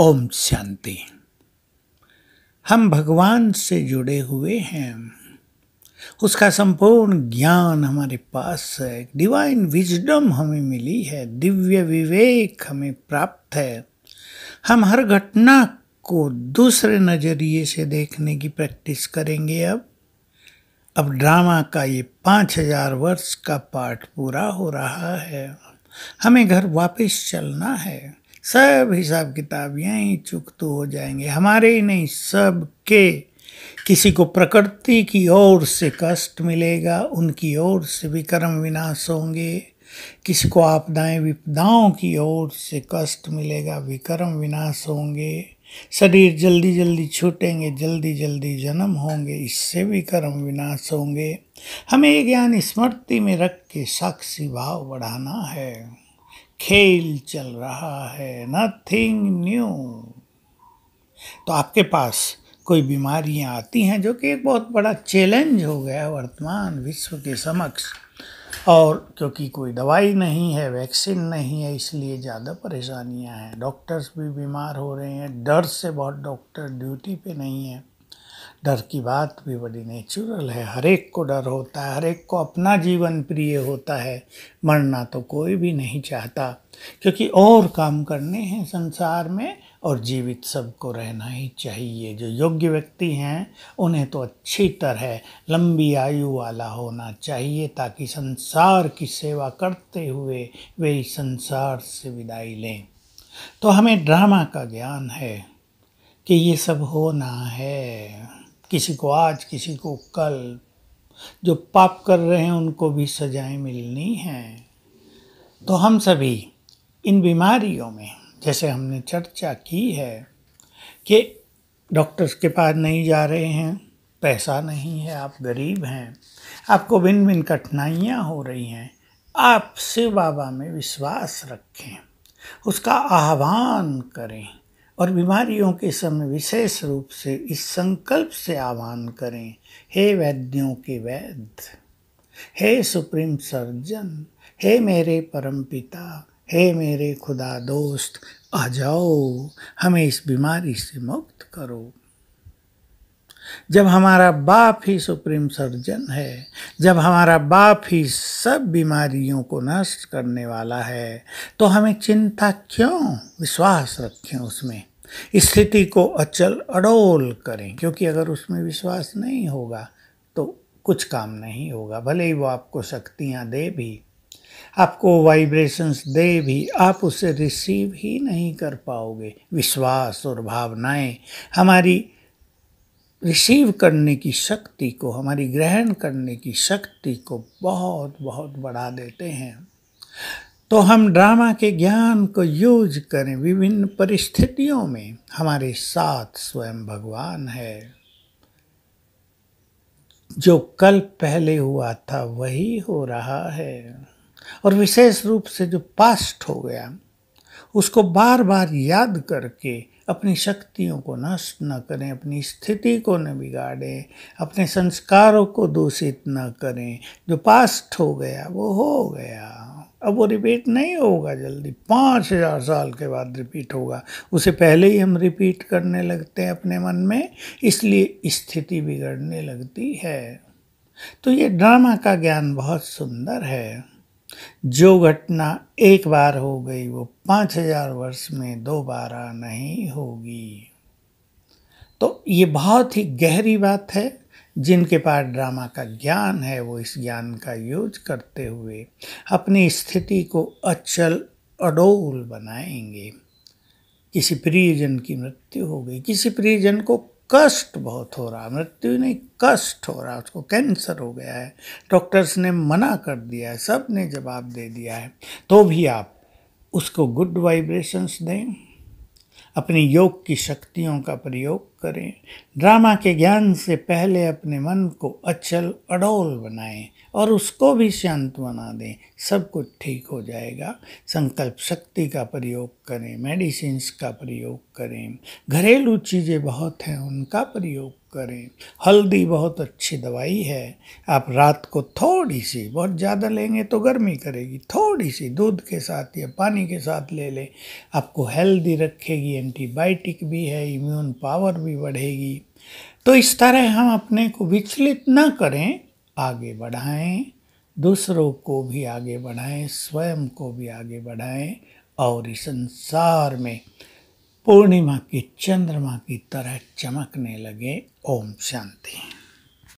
ओम शांति हम भगवान से जुड़े हुए हैं उसका संपूर्ण ज्ञान हमारे पास है डिवाइन विजडम हमें मिली है दिव्य विवेक हमें प्राप्त है हम हर घटना को दूसरे नज़रिए से देखने की प्रैक्टिस करेंगे अब अब ड्रामा का ये पाँच हजार वर्ष का पाठ पूरा हो रहा है हमें घर वापस चलना है सब हिसाब किताब यहीं तो हो जाएंगे हमारे ही नहीं सब के किसी को प्रकृति की ओर से कष्ट मिलेगा उनकी ओर से भी कर्म विनाश होंगे किसी को आपदाएं विपदाओं की ओर से कष्ट मिलेगा विकर्म विनाश होंगे शरीर जल्दी जल्दी छूटेंगे जल्दी जल्दी जन्म होंगे इससे भी कर्म विनाश होंगे हमें ये ज्ञान स्मृति में रख के साक्षी भाव बढ़ाना है खेल चल रहा है नथिंग न्यू तो आपके पास कोई बीमारियां आती हैं जो कि एक बहुत बड़ा चैलेंज हो गया है वर्तमान विश्व के समक्ष और क्योंकि कोई दवाई नहीं है वैक्सीन नहीं है इसलिए ज़्यादा परेशानियां हैं डॉक्टर्स भी बीमार हो रहे हैं डर से बहुत डॉक्टर ड्यूटी पे नहीं हैं डर की बात भी बड़ी नेचुरल है हर एक को डर होता है हर एक को अपना जीवन प्रिय होता है मरना तो कोई भी नहीं चाहता क्योंकि और काम करने हैं संसार में और जीवित सबको रहना ही चाहिए जो योग्य व्यक्ति हैं उन्हें तो अच्छी तरह लंबी आयु वाला होना चाहिए ताकि संसार की सेवा करते हुए वे इस संसार से विदाई लें तो हमें ड्रामा का ज्ञान है कि ये सब होना है किसी को आज किसी को कल जो पाप कर रहे हैं उनको भी सजाएं मिलनी हैं तो हम सभी इन बीमारियों में जैसे हमने चर्चा की है कि डॉक्टर्स के पास नहीं जा रहे हैं पैसा नहीं है आप गरीब हैं आपको भिन्न भिन्न कठिनाइयाँ हो रही हैं आप से बाबा में विश्वास रखें उसका आह्वान करें और बीमारियों के समय विशेष रूप से इस संकल्प से आह्वान करें हे वैद्यों के वैद्य हे सुप्रीम सर्जन हे मेरे परम पिता हे मेरे खुदा दोस्त आ जाओ हमें इस बीमारी से मुक्त करो जब हमारा बाप ही सुप्रीम सर्जन है जब हमारा बाप ही सब बीमारियों को नष्ट करने वाला है तो हमें चिंता क्यों विश्वास रखें उसमें स्थिति को अचल अडोल करें क्योंकि अगर उसमें विश्वास नहीं होगा तो कुछ काम नहीं होगा भले ही वो आपको शक्तियाँ दे भी आपको वाइब्रेशंस दे भी आप उसे रिसीव ही नहीं कर पाओगे विश्वास और भावनाएं हमारी रिसीव करने की शक्ति को हमारी ग्रहण करने की शक्ति को बहुत बहुत बढ़ा देते हैं तो हम ड्रामा के ज्ञान को यूज करें विभिन्न परिस्थितियों में हमारे साथ स्वयं भगवान है जो कल पहले हुआ था वही हो रहा है और विशेष रूप से जो पास्ट हो गया उसको बार बार याद करके अपनी शक्तियों को नष्ट न करें अपनी स्थिति को न बिगाड़ें अपने संस्कारों को दूषित न करें जो पास्ट हो गया वो हो गया अब वो रिपीट नहीं होगा जल्दी पाँच हज़ार साल के बाद रिपीट होगा उसे पहले ही हम रिपीट करने लगते हैं अपने मन में इसलिए स्थिति बिगड़ने लगती है तो ये ड्रामा का ज्ञान बहुत सुंदर है जो घटना एक बार हो गई वो पाँच हजार वर्ष में दोबारा नहीं होगी तो ये बहुत ही गहरी बात है जिनके पास ड्रामा का ज्ञान है वो इस ज्ञान का यूज करते हुए अपनी स्थिति को अचल अडोल बनाएंगे किसी प्रियजन की मृत्यु हो गई किसी प्रियजन को कष्ट बहुत हो रहा मृत्यु नहीं कष्ट हो रहा उसको कैंसर हो गया है डॉक्टर्स ने मना कर दिया है सब ने जवाब दे दिया है तो भी आप उसको गुड वाइब्रेशंस दें अपनी योग की शक्तियों का प्रयोग करें ड्रामा के ज्ञान से पहले अपने मन को अचल अडोल बनाएं और उसको भी शांत बना दें सब कुछ ठीक हो जाएगा संकल्प शक्ति का प्रयोग करें मेडिसिन का प्रयोग करें घरेलू चीज़ें बहुत हैं उनका प्रयोग करें हल्दी बहुत अच्छी दवाई है आप रात को थोड़ी सी बहुत ज़्यादा लेंगे तो गर्मी करेगी थोड़ी सी दूध के साथ या पानी के साथ ले लें आपको हेल्दी रखेगी एंटीबायोटिक भी है इम्यून पावर भी भी बढ़ेगी तो इस तरह हम अपने को विचलित न करें आगे बढ़ाएं दूसरों को भी आगे बढ़ाएं स्वयं को भी आगे बढ़ाएं और इस संसार में पूर्णिमा की चंद्रमा की तरह चमकने लगे ओम शांति